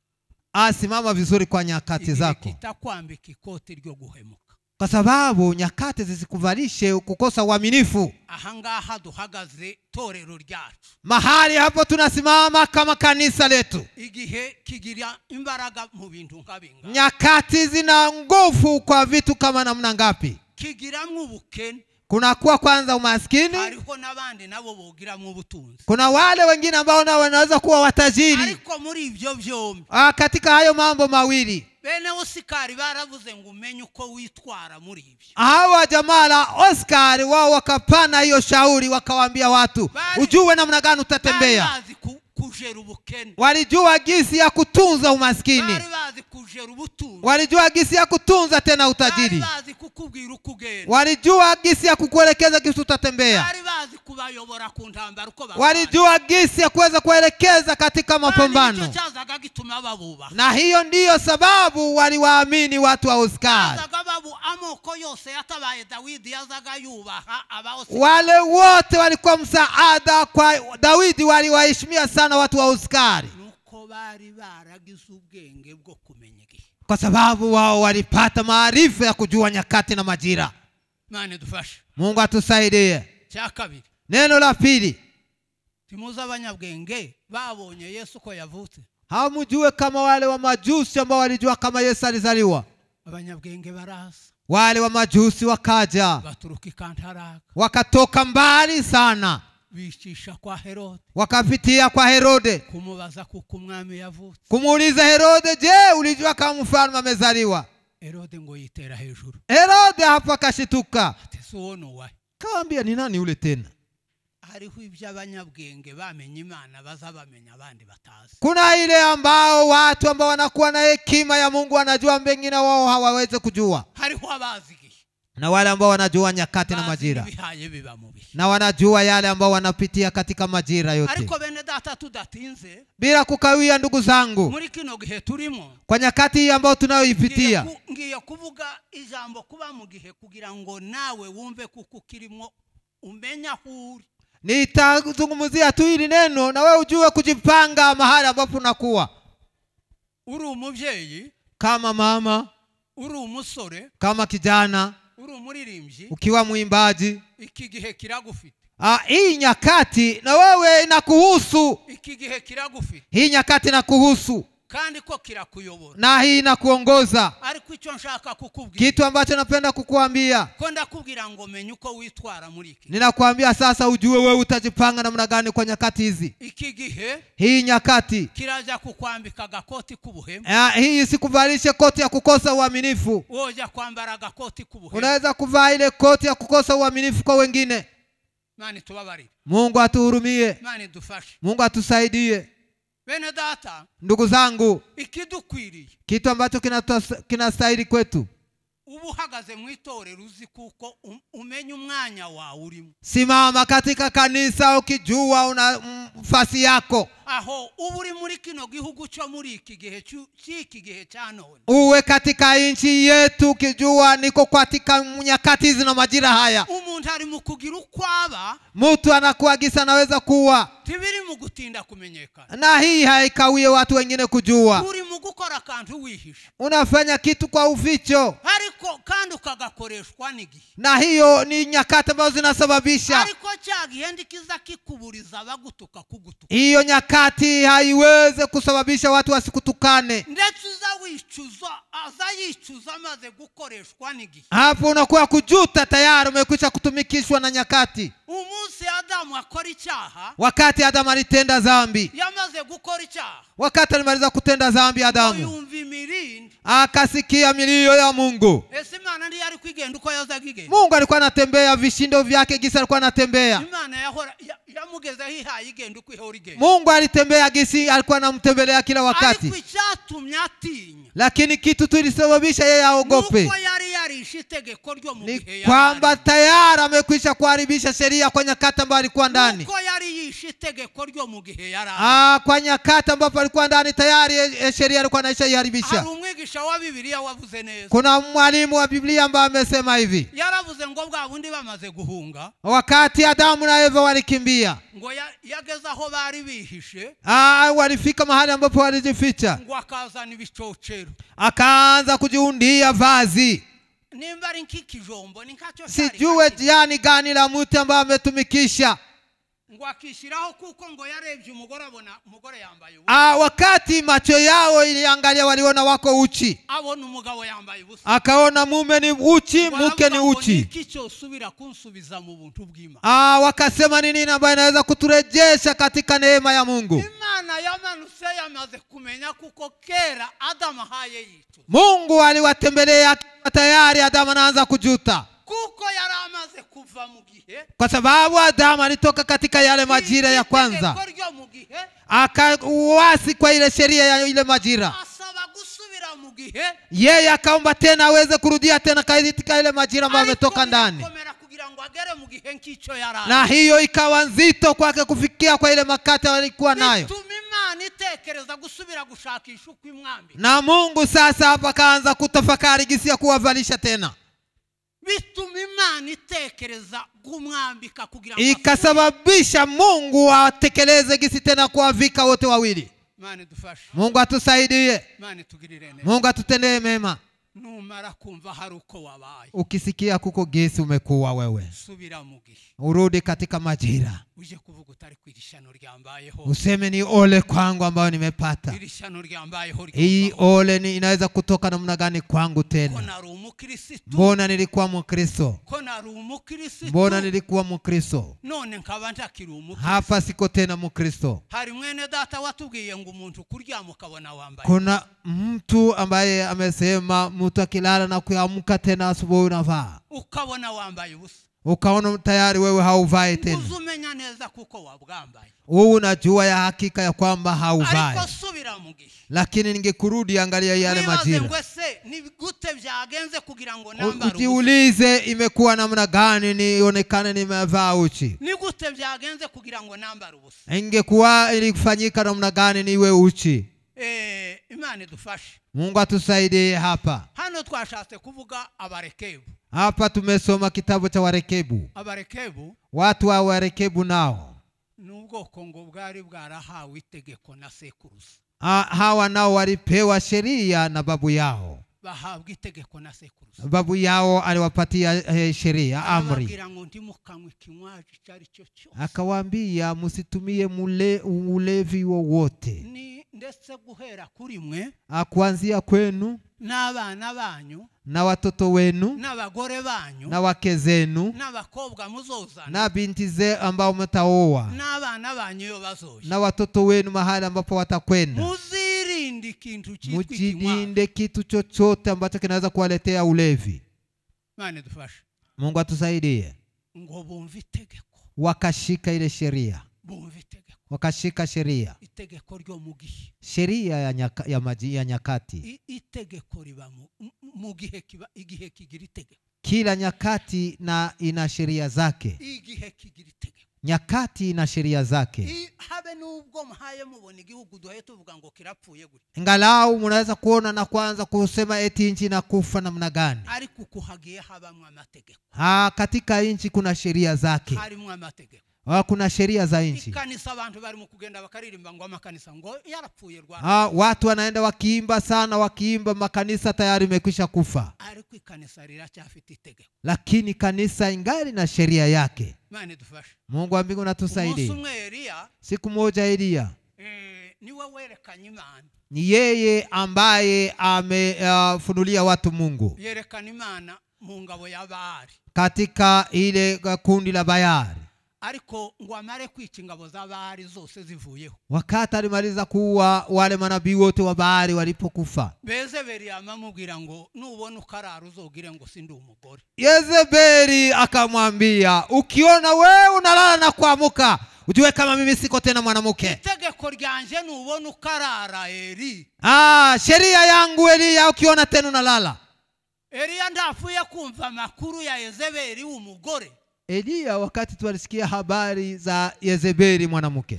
asimama ah, vizuri kwa nyakati zako ikoti ryo guhemuka kwa sababu nyakati zisikuvalishe kukosa uaminifu. ahangaha duhagaze torero ryacu mahali hapo tunasimama kama kanisa letu, igihe kigira imbaraga mu bintu nkabinga nyakati zina nguvu kwa vitu kama namna ngapi? kigiramwo ubukene Kunakuwa kwanza umaskini, hariho n'abandi nabo bogiramwo ubutunzi kuna wale wengine ambao nao wanaweza kuwa watajiri, ariko muri ibyo byombi, ah, katika hayo mambo mawili bene osikari baravuze ngo umenye uko witwara muri ibyo aha jamaa la oskari wao wakapana hiyo shauri wakawaambia watu ujue namna gani utatembea Walijua gisi ya kutunza umaskini, walijua gisi ya kutunza tena utajiri, walijua gisi ya kukuelekeza gisi utatembea, walijua gisi ya kuweza kuelekeza katika mapambano, na hiyo ndiyo sababu waliwaamini watu wa Oskari. Wale wote walikuwa msaada kwa Dawidi, waliwaheshimia sana watu wa Uskari ubwenge kwa sababu wao walipata maarifa ya kujua nyakati na majira. Mungu atusaidie. neno la pili, hamujue Yesu kama wale wa majusi ambao walijua kama Yesu alizaliwa. Abanyabwenge wale wa majusi wakaja, wakatoka mbali sana bicisha kwa herode wakampitia kwa herode kumubaza kuko umwami yavutse kumuuliza herode je ulijua kama mfalme amezaliwa herode ngo yitera hejuru herode hapa kashituka atisuono wae kaambia ni nani ule tena hariho abanyabwenge bamenye imana bazabamenya abandi batazi kuna ile ambao watu ambao wanakuwa na hekima ya mungu wanajua mbengine wao hawaweze kujua hariho abazi na wale ambao wanajua nyakati na majira na wanajua yale ambao wanapitia katika majira yote. Bila kukawia, ndugu zangu, kwa nyakati hii ambayo tunayoipitia, ijambo kuba kugira nitazungumzia tu hili neno na wewe ujue kujipanga mahali ambapo unakuwa. Uri umubyeyi kama mama, uri umusore kama kijana ukiwa mwimbaji ah, hii nyakati na wewe inakuhusu. Hii nyakati inakuhusu kandi ko kirakuyobora na hii inakuongoza ariko icyo nshaka kukubwira kitu ambacho napenda kukuambia ko ndakubwira ngo menye uko witwara muri iki ninakwambia sasa ujue wewe utajipanga namna gani kwa nyakati hizi iki gihe hii nyakati kiraja kukwambika gakoti k'ubuhemu hii sikuvalishe koti ya kukosa uaminifu woja kwambara gakoti k'ubuhemu unaweza kuvaa ile koti ya kukosa uaminifu kwa wengine mani tubabarire mungu atuhurumie mani dufashe mungu atusaidie Bene data, ndugu zangu, ikidukwiriye, kitu ambacho kinastahili kwetu ubuhagaze uhagaze mu uzi kuko um-, umenye umwanya wawe urimo simama katika kanisa ukijua una mm, fasi yako aho uburi muri kino gihugu cyo muri iki gihe cy'iki gihe cya uwe katika nchi yetu ukijua niko katika nyakati zina majira haya umuntu ari mu kugira uko mtu anakuagisa anaweza kuwa tibiri mu gutinda kumenyekana na hii haikawie watu wengine kujua uri ukora akantu wihisha unafanya kitu kwa uficho ariko kandi ukagakoreshwa n'igihe na hiyo ni nyakati ambazo zinasababisha ariko cya gihe kiza kikuburiza bagutuka kugutuka hiyo nyakati haiweze kusababisha watu wasikutukane ndetse uzawichuza azayichuza amaze gukoreshwa n'igihe hapo unakuwa kujuta tayari umekwisha kutumikishwa na nyakati umunsi adamu akora icyaha wakati adamu aritenda zambi yamaze gukora icyaha wakati alimaliza kutenda zambi adamu yumva milindi akasikia milio ya mungu ese ndiye ari kwigenda uko yoza mungu alikuwa anatembea vishindo vyake gisa alikuwa anatembea imana yahora Mungu alitembea gisi, alikuwa anamtembelea kila wakati, lakini kitu tulisababisha yeye aogope ni kwamba tayari amekwisha kuharibisha sheria kwa nyakati ambayo alikuwa ndani. Ah, kwa nyakati ambapo alikuwa ndani tayari e, e, sheria alikuwa anaisha iharibisha. Kuna mwalimu wa Biblia ambaye amesema hivi, wakati Adamu na Eva walikimbia Biblia. Ngo yageza aho bari bihishe. Ah, ah, walifika mahali ambapo walijificha. Ngo akazana ibichochero. Akaanza kujiundia vazi. Nimba ni nk'ikijombo ni nkacho sijue jani gani la mtu ambaye ametumikisha Ah, wakati macho yao iliangalia waliona wako uchi, akaona mume ni uchi, mke ni uchi. Ah, wakasema ni nini ambayo inaweza kuturejesha katika neema ya Mungu? Mungu aliwatembelea tayari, Adamu anaanza kujuta yaramaze kwa sababu Adamu alitoka katika yale majira ya kwanza, akauasi kwa ile sheria ya ile majira yeye akaomba tena aweze kurudia tena katika ile majira ambayo ametoka ndani, na hiyo ikawa nzito kwake kufikia kwa ile makati alikuwa nayo na Mungu sasa hapa akaanza kutafakari gisi ya kuwavalisha tena bituma imana itekereza kumwambika kugira ngo ikasababisha mungu atekeleze gisi tena kuwavika wote wawili mungu atusaidie mungu atutendee mema numara kumva hari uko wabaye, ukisikia kuko gesi umekuwa wewe, subira urudi katika majira, uje kuvuga ryambayeho, useme ni ole kwangu ambayo nimepata, iri ryambayeho, hii ole ni inaweza kutoka namna gani kwangu tena? Mbona nilikuwa Mkristo, mbona nilikuwa Mkristo, none nkaba ntakiri Umukristo, hapa siko tena Mkristo. Hari mwene data watubwiye ngo umuntu wambaye, kuna mtu ambaye amesema mtu akilala na kuamka tena asubuhi unavaa, ukaona wambaye ubusa, ukaona tayari wewe hauvai tena. Uzumenya neza kuko wabwambaye, wewe unajua ya hakika ya kwamba hauvai. lakini ningekurudi, angalia yale majira, ngwese ujiulize imekuwa namna gani nionekane nimevaa uchi. ingekuwa ilifanyika namna gani niwe uchi. Eh, Imani idufashe Mungu atusaidie hapa. Hano twashatse kuvuga abarekebu. Hapa tumesoma kitabu cha warekebu. Abarekebu, watu wa warekebu nao ni ubwoko ngo bwari bwarahawe itegeko na sekuruza. Ha, hawa nao walipewa sheria na babu yao bahabwa itegeko na sekuruza. Babu yao aliwapatia eh, sheria amri, akawaambia msitumie mule ulevi wowote ni ndetse guhera kuri mwe ah, kuanzia kwenu n'abana banyu na watoto wenu n'abagore banyu na wake zenu n'abakobwa muzozana na binti ze ambao mtaoa n'abana banyu yo bazoya na watoto wenu mahali ambapo watakwenda muzilinde kintu chitwa mujilinde kitu chochote ambacho kinaweza kuwaletea ulevi mane tufashe Mungu atusaidie ngo bumve wakashika ile sheria bumve wakashika sheria itegeko ry'omugihe sheria ya, nyaka, ya, maji, ya nyakati itegeko riba kiba igihe kigira itegeko kila nyakati na ina sheria zake igihe kigira itegeko nyakati na sheria zake habe nubwo mubona igihugu duhaye tuvuga ngo kirapfuye gute ngalau munaweza kuona na kwanza kusema eti nchi inakufa namna gani ariko kuhagiye amategeko ha katika nchi kuna sheria zake amategeko Ah, kuna sheria za nchi. Ah, watu wanaenda wakiimba sana wakiimba makanisa tayari imekwisha kufa. Lakini kanisa ingali na sheria yake. Mungu wa mbingu natusaidie. Siku moja Elia. Eh, ni yeye ambaye amefunulia ah, uh, watu Mungu katika ile kundi la Bayari ariko ngo amare kwica ingabo z'abari zose zivuyeho wakati alimaliza kuwa wale manabii wote wa bari walipokufa Bezebeli amamubwira ngo nubona ukarara uzogire ngo sindi umugore Yezebeli akamwambia ukiona wewe unalala na kuamuka ujue kama mimi siko tena mwanamke itegeko ryanje nubona ukarara eri ah sheria yangu Eliya ukiona tena unalala Eliya ndafuye kumva makuru ya Yezebeli umugore Eliya wakati twalisikia habari za Yezebeli mwanamke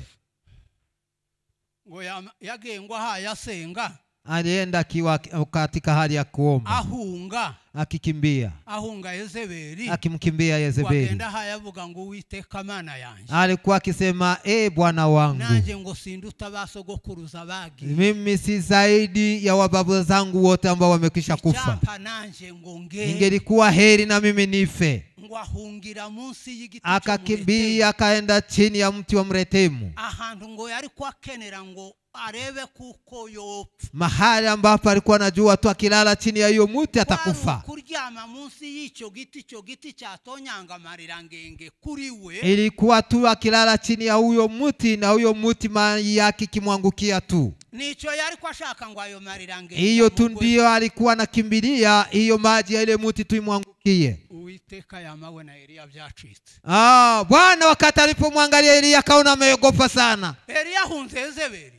ngo yagengwa hayasenga alienda akiwa katika hali ya kuomba ahunga akikimbia ahunga Yezebeli akimkimbia Yezebeli wakenda hayavuga ngo uwiteka mana yanje alikuwa akisema e bwana wangu nanje ngo sinduta basogokuruza bagi mimi si zaidi ya wababu zangu wote ambao wamekwisha kufa nanje ngonge ingelikuwa heri na mimi nife ahungira munsi y'igiti akakimbia akaenda chini ya mti wa mretemu ahantu ngo yari kwakenera ngo arewe kuko yopfa mahali ambapo alikuwa anajua tu akilala chini ya hiyo muti atakufa kuryama munsi yicho giti cho giti cyatonyangamarira ngenge kuri we ilikuwa tu akilala chini ya huyo muti na huyo muti maji yake ikimwangukia tu nicho yarikuwa ashaka ngo ayo marira ngenge hiyo tu ndiyo alikuwa anakimbilia hiyo maji ya ile muti tu imwangukie Uwiteka yamawe na Eliya vyacitse. Ah, Bwana wakati alipomwangalia Eliya akaona ameogopa sana. Eliya hunze Yezebeli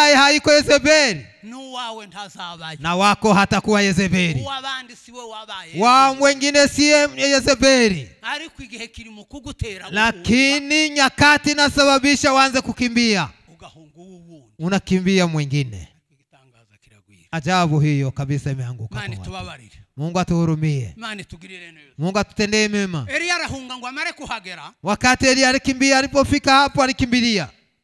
naye haiko yezebeli na wako hatakuwa yezebeli uw'abandi wa siye yezebeli lakini nyakati nasababisha wanze kukimbia unakimbia mwingine ajabu hiyo kabisa imeanguka mungu atuhurumie tugirire neno mungu atutendee mema eliya arahunga ngo amare kuhagera wakati eliya alikimbia alipofika hapo alikimbilia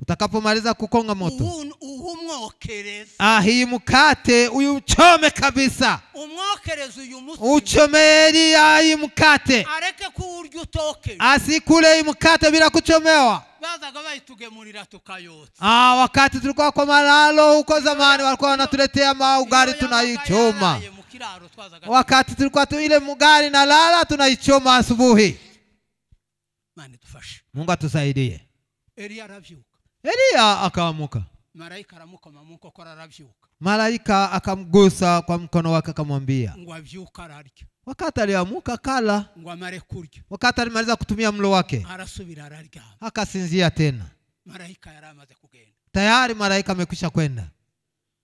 utakapomaliza kukonga moto uhumwokereza ahimukate uyuchome kabisa umwokereze uyu muti uchomeri ahimukate areke kuurya utoke asikule bila kuchomewa ah wakati tulikuwa kwa malalo huko zamani walikuwa wanatuletea maugari tunaichoma wakati tulikuwa tu ile mugari na lala tunaichoma asubuhi Mungu atusaidie Eliya aravyuka eliya yaani akaamuka malaika aramukoma mu nkokora arabyuka malaika akamgusa kwa mkono wake akamwambia ngwavyuka ararya wakati aliamuka kala ngwamare kurya wakati alimaliza kutumia mlo wake arasubira araryama akasinzia tena malaika yaramaze kugenda tayari malaika amekwisha kwenda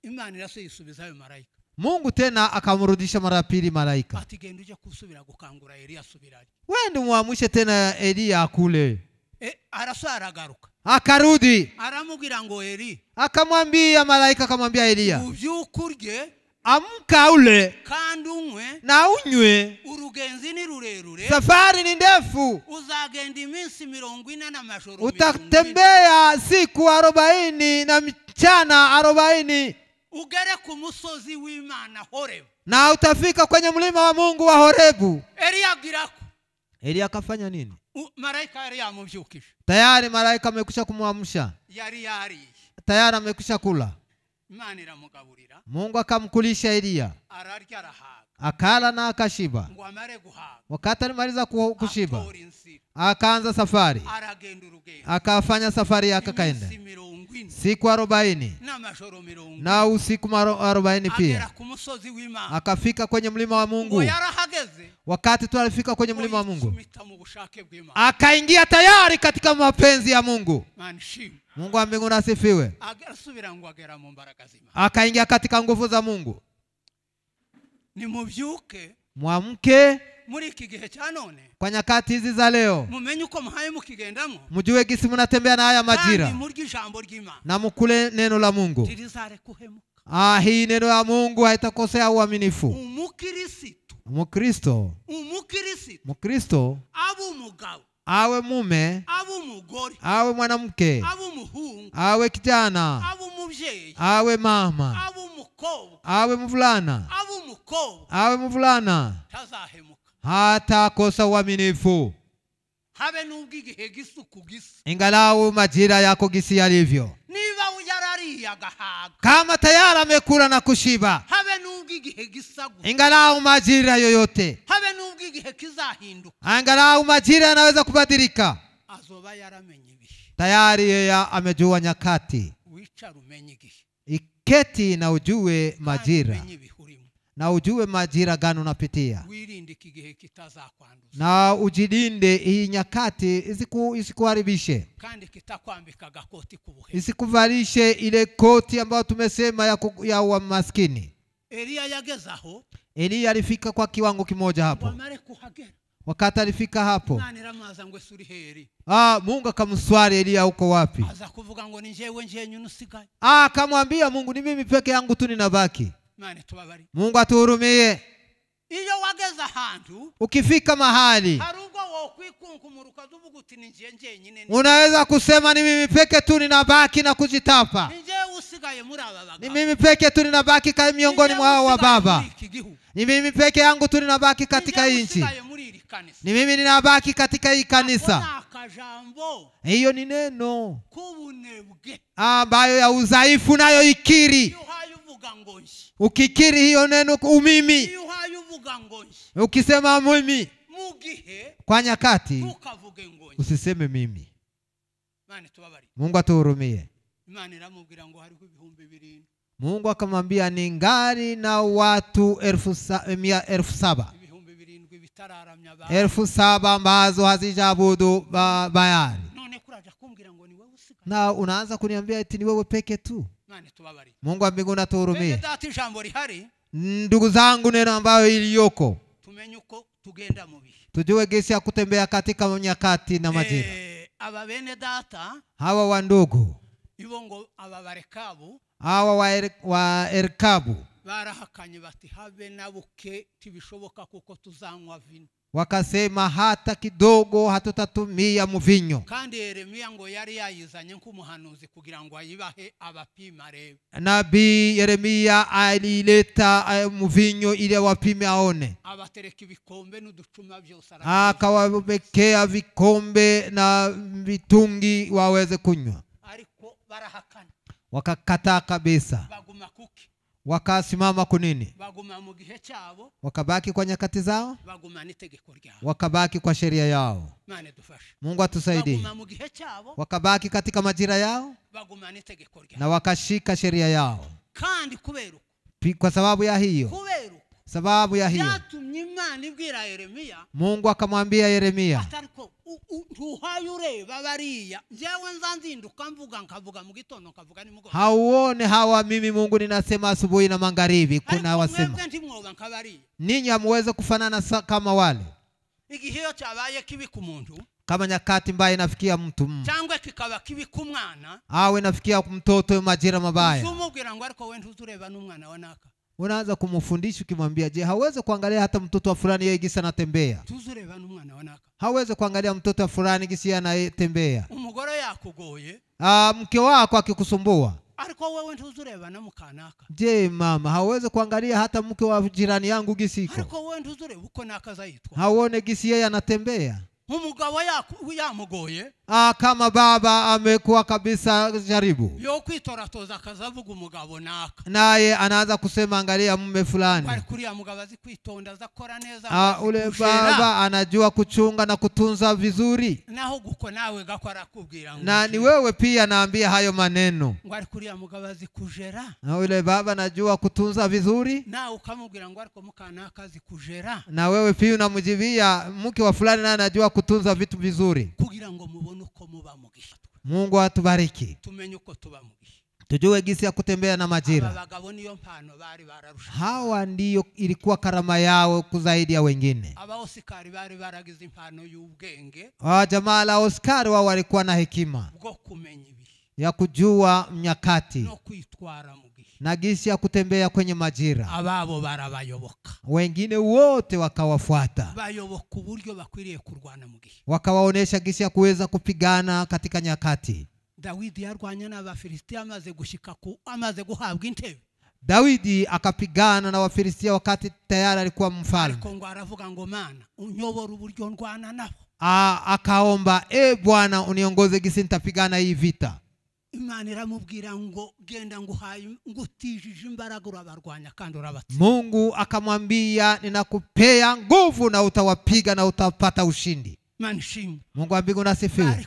imana irasuyisubiza ayo malaika mungu tena akamrudisha mara ya pili malaika ati genda uje kusubira gukangura eliya asubira wende mwamwishe tena eliya akule e, arasa aragaruka akarudi aramubwira ngo eri akamwambia malaika akamwambia eliya uvyukurye urye amka ule kandi unywe na unywe urugenzi ni rurerure safari ni ndefu uzagenda iminsi mirongo ine na mashoro utatembea siku arobaini na mchana arobaini ugere ku musozi w'imana horebu na utafika kwenye mlima wa mungu wa horebu eliya agira eliya akafanya nini U, malaika yari yamuvyukije tayari malaika amekwisha kumwamsha yari yariye tayari amekwisha kula imana iramugaburira mungu akamkulisha eliya ararya arahaga akala na akashiba ngo amare guhaga wakati alimaliza kushiba akaanza safari akafanya safari yake akaenda siku arobaini na usiku arobaini pia akafika kwenye mlima wa Mungu. Wakati tu alifika kwenye mlima wa Mungu, akaingia tayari katika mapenzi ya Mungu. Mungu wa mbinguni asifiwe. Akaingia katika nguvu za Mungu mwamke muri iki gihe cya none kwa nyakati hizi za leo mumenye uko muhaye mukigendamo mujiwe gisi munatembea na haya majira kandi ijambo ry'imana na mukule neno la Mungu ah hii neno ya Mungu haitakosea uaminifu umukristo umukristo umukristo abu abumugabo awe mume awe awe mwanamke awe kijana awe awe mama awe awe mvulana awe awe mvulana hatakosa uaminifu habe nubwo igihe gisuku gisa ingalau majira yako gisi yalivyo niba yarariye agahaga kama tayari amekula na kushiba habe nubwo igihe gisa ingalau majira yoyote habe gihe kizahinduka angalau majira yanaweza kubadilika azoba yaramenye tayari ya amejua nyakati wicara umenye iketi na ujue majira na ujue majira gani unapitia na ujilinde hii nyakati isiku, isikuharibishe isikuvalishe ile koti ambayo tumesema ya, ya maskini Eliya yagezaho. Eliya alifika kwa kiwango kimoja hapo. Wakati alifika hapo, ah, Mungu akamswali Eliya, uko wapi? Ah, akamwambia Mungu, ni mimi peke yangu tu ninabaki. Mungu atuhurumie iyo wageze ahantu ukifika mahali unaweza kusema ni mimi peke tu ninabaki na kujitapa ni mimi peke tu ninabaki miongoni mwa hao wa baba ni mimi peke yangu tu ninabaki katika nchi ni mimi ninabaki katika hii kanisa hiyo ni neno ah, ambayo ya udhaifu nayo ikiri Yuhu ukikiri hiyo neno umimi ukisema mimi kwa nyakati usiseme mimi mungu atuhurumie mungu akamwambia ni ngari na watu elfu, sa, mia, elfu saba elfu saba ambazo hazijabudu ba, bayari na unaanza kuniambia eti ni wewe peke tu Mungu wa mbinguni atuhurumie. Ndugu zangu, neno ambayo iliyoko, tujue gesi ya kutembea katika nyakati na majira. E, hawa wa ndugu hawa wa Erekabu barahakanye bati habe nabuke tibishoboka kuko tuzanywa vino wakasema hata kidogo hatutatumia muvinyo kandi yeremiya ngo yari yayizanye nk'umuhanuzi kugira ngo ayibahe abapima reba nabi yeremiya alileta uh, eh, muvinyo ili awapime aone abatereka ibikombe n'uducuma byose akawabekea vikombe na vitungi waweze kunywa ariko barahakana wakakataa kabisa baguma kuki wakasimama kunini? Wakabaki kwa nyakati zao, wakabaki kwa sheria yao. Mungu atusaidie. Wakabaki katika majira yao na wakashika sheria yao. Kwa sababu ya hiyo sababu ya hiyo Mungu akamwambia Yeremia, hauone hawa mimi Mungu ninasema asubuhi na magharibi, kuna wasema ninyi hamuweze kufanana kama wale kama nyakati mbaya inafikia mtu mm. cyangwa kikaba kibi kumwana awe inafikia mtoto majira mabaya ariko we ntutureba n'umwana wa unaanza kumfundisha ukimwambia, je, hauwezi kuangalia hata mtoto wa fulani yeye gisa anatembea? Hauwezi kuangalia mtoto wa fulani gisi anatembea? Umugore yakugoye ah, mke wako akikusumbua ariko wewe ntuzureba na mukanaka je mama hauwezi kuangalia hata mke wa jirani yangu gisi iko ariko wewe ntuzureba uko nakaza yitwa hawone gisi yeye anatembea umugabo yamugoye Ah, kama baba amekuwa kabisa jaribu yokwitora atoza akazavuga umugabo naka naye anaanza kusema angalia mume fulani Kwari kwitonda neza ah, ule baba anajua kuchunga na kutunza vizuri naho guko nawe na ni wewe pia naambia hayo maneno kujera na ule baba anajua kutunza vizuri nawe ngo ariko kujera na wewe pia unamjivia mke wa fulani naye anajua kutunza vitu vizuri kugira ngo mubone Mungu atubariki. Tumenye uko tuba Tujue gisi ya kutembea na majira. Hawa ndiyo ilikuwa karama yao kuzaidi ya wengine. Jamaa la Oskari wao walikuwa na hekima ya kujua mnyakati no na gisi ya kutembea kwenye majira, ababo barabayoboka, wengine wote wakawafuata, bayoboka uburyo bakwiriye kurwana mu gihe, wakawaonesha gisi ya kuweza kupigana katika nyakati. Dawidi yarwanya n'Abafilisitiya amaze gushika ku amaze guhabwa intebe Dawidi akapigana na Wafilistia wakati tayari alikuwa mfalme. Kongo aravuga ngo mana unyobora uburyo ndwana nabo. Akaomba e Bwana uniongoze gisi nitapigana hii vita. Imana iramubwira ngo genda nguhaye ngutijije imbaraga urabarwanya kandi urabata. Mungu akamwambia ninakupea nguvu na utawapiga na utapata ushindi. Mungu wa mbingu nasifiwe.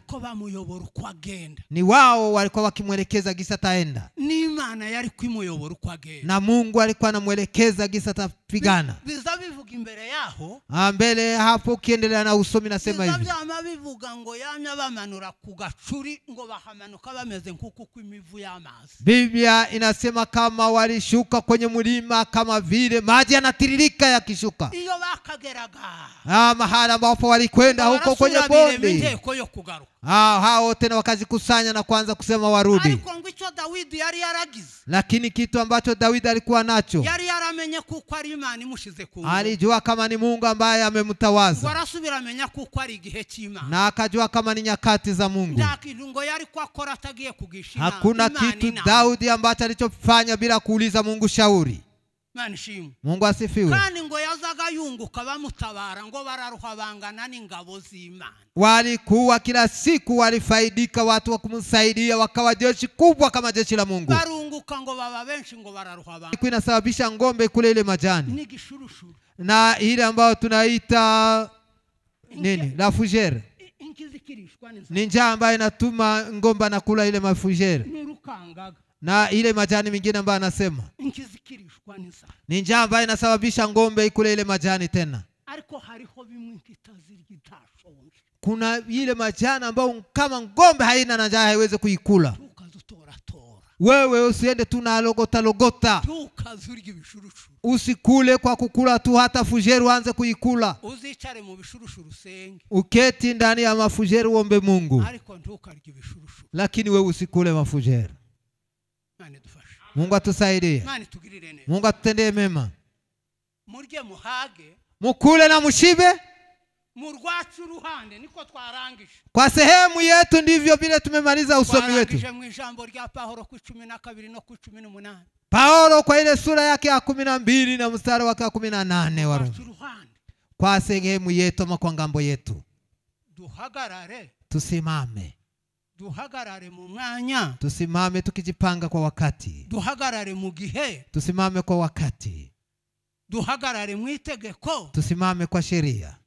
Ni wao walikuwa wakimwelekeza gisa taenda. Ni imana yari kumuyobora uko agenda na mungu alikuwa anamwelekeza gisa atapigana biza bivuga imbere yaho ah, mbele hapo ukiendelea na usomi nasema hivi ama bivuga ngo yamya bamanura ku gacuri ngo bahamanuka bameze nkuko ku imivu y'amazi biblia inasema kama walishuka kwenye mlima kama vile maji yanatiririka yakishuka iyo bakageraga ah, mahali ambapo walikwenda huko kwenye bonde ah, hao tena wakazikusanya na kuanza kusema warudi ariko ngo icyo dawidi yari yaragiye lakini kitu ambacho Daudi alikuwa nacho yari yaramenye kuko ari Imana imushize ku alijua kama ni Mungu ambaye amemtawaza warasubira amenya kuko ari igihe cy'Imana na akajua kama ni nyakati za Mungu ngo yari kwakora atagiye kugisha hakuna kitu Daudi ambacho alichofanya bila kuuliza Mungu shauri mungu asifiwe walikuwa kila siku walifaidika watu wa kumsaidia wakawa jeshi kubwa kama jeshi la mungu barunguka inasababisha ngombe kule ile majani na ile ambayo tunaita nini la fougere ni njaa ambayo inatuma ngomba nakula ile mafugere na ile majani mingine ambayo anasema ni njaa ambayo inasababisha ngombe ikule ile majani tena kuna ile majani ambayo kama ngombe haina na njaa haiwezi kuikula wewe usiende tu logota, usikule kwa kukula tu hata fujeru anze kuikula uketi ndani ya mafujeru uombe mungu lakini wewe usikule mafujeru Mungu atusaidie, Mungu atutendee mema, murye muhage, mukule na mushibe, murwache ruhande. Niko twarangisha kwa sehemu yetu, ndivyo vile tumemaliza usomi wetu rya Paulo ku cumi na kabiri Paulo kwa ile sura yake ya 12 na mstari wake wa 18 wa Roma. kwa sehemu yetu ama kwa ngambo yetu tusimame duhagarare mu mwanya tusimame tukijipanga kwa wakati duhagarare mu gihe tusimame kwa wakati duhagarare mu itegeko tusimame kwa sheria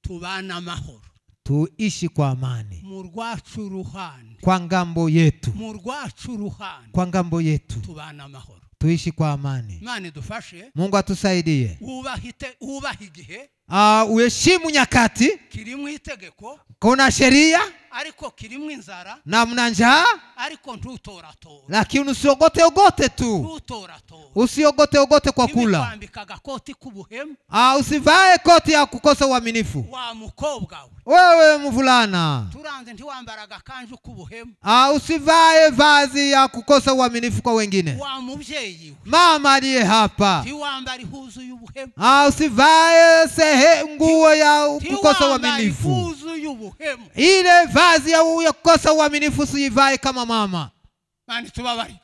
tubana mahoro tuishi kwa amani mu rwacu ruhande kwa ngambo yetu mu rwacu ruhande kwa ngambo yetu tubana mahoro tuishi kwa amani mani dufashe mungu atusaidie ubahite ubahigihe igihe uh, uheshimu nyakati kiri itegeko kuna sheria ariko kirimo inzara nta mnanja ariko ntutora ntutoratora lakini usiogote ogote tu ntutora ntutoratora usiogote ogote kwa kula kwambikaga koti k'ubuhemu ah usivae koti ya kukosa uaminifu wa mukobwa we wewe mvulana turanze ntiwambaraga kanju k'ubuhemu ah usivae vazi ya kukosa uaminifu kwa wengine wa mubyeyi mama aliye hapa tiwambari huzu y'ubuhemu ah usivae sehe nguo ya kukosa uaminifu huzu huyu ile vazi ya kukosa uaminifu usiivae kama mama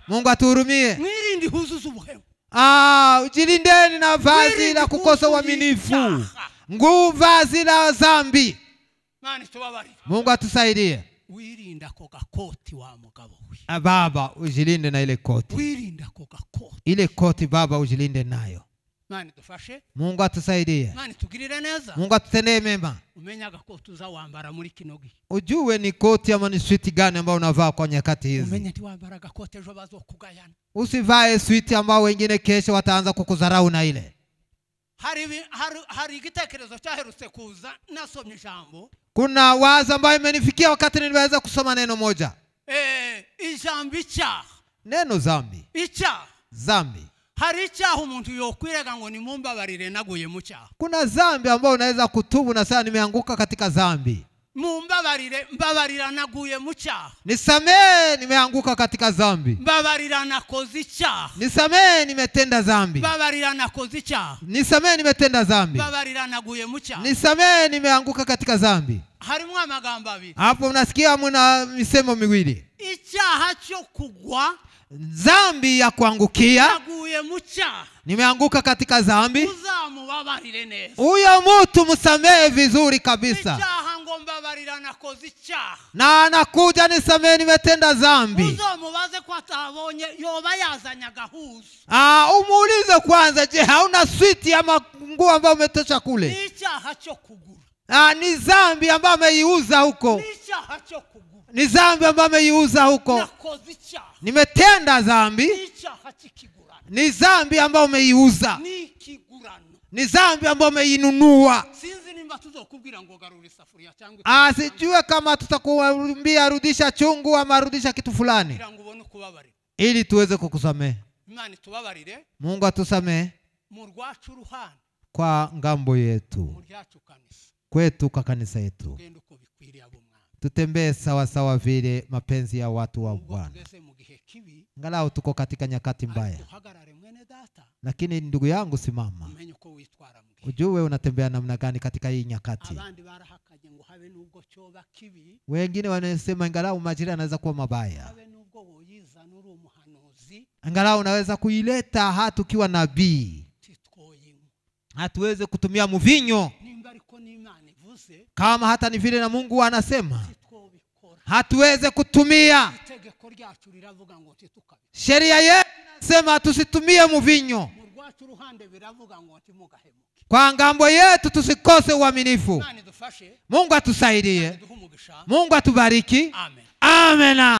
Mungu atuhurumie. Mwilindi hususu ubuhemu. Ah, jilindeni na vazi la kukosa uaminifu, nguu vazi la zambi. Mungu atusaidie. Ah, baba, ujilinde na ile koti. koti. Ile koti baba, ujilinde nayo mwana dufashe mungu atusaidie mwana tugirire neza mungu atutendee mema umenyaga ko tuzawambara muri kino gihe ujue ni koti ama ni manuswiti gani ambayo unavaa kwa nyakati hizi umenye ti tiwambaraga koti ejo bazokugayana usivae switi ambao wengine kesho wataanza kukudharau na ile hari, hari, hari igitekerezo cyaherutse kuza nasomye ijambo kuna waza ambayo imenifikia wakati niliweza kusoma neno moja eh ijambo icyaha neno zambi icyaha zambi hari icyaha umuntu yokwirega ngo nimumbabarire naguye mu cyaha kuna zambi ambayo unaweza kutubu na sana nimeanguka katika zambi mumbabarire mbabarira naguye mu cyaha nisamee nimeanguka katika zambi mbabarira nakoze icyaha nisamee nimetenda zambi mbabarira nakoze icyaha nisamee nimetenda zambi mbabarira naguye mu cyaha nisamee nimeanguka katika zambi harimo amagambo abiri hapo mnasikia mna misemo miwili icyaha cyo kugwa zambi ya kuangukia naguye mu cyaha nimeanguka katika zambi uzamubabarire neza uyo mutu msamehe vizuri kabisa icyaha na anakuja nisamee nimetenda zambi ah, umuulize kwanza je hauna switi ama nguo ambayo umetosha kule ah, ni zambi ambayo ameiuza huko ni zambi ambayo ameiuza huko nimetenda zambi ni zambi ambayo umeiuza ni zambi ambayo umeinunua asijue ah, kama tutakuambia arudisha chungu ama arudisha kitu fulani ili tuweze kukusamehe mungu atusamehe kwa ngambo yetu kwetu kwa kanisa yetu tutembee sawasawa vile mapenzi ya watu wa bwana ngalau tuko katika nyakati mbaya lakini ndugu yangu, simama, ujue wewe unatembea namna gani katika hii nyakati. Wengine wanasema angalau majira anaweza kuwa mabaya, angalau unaweza kuileta hata ukiwa nabii. Hatuweze kutumia mvinyo kama hata ni vile na Mungu anasema hatuweze kutumia sheria yetu inasema tusitumie mvinyo kwa ngambo yetu tusikose uaminifu mungu atusaidie mungu atubariki amen, amen.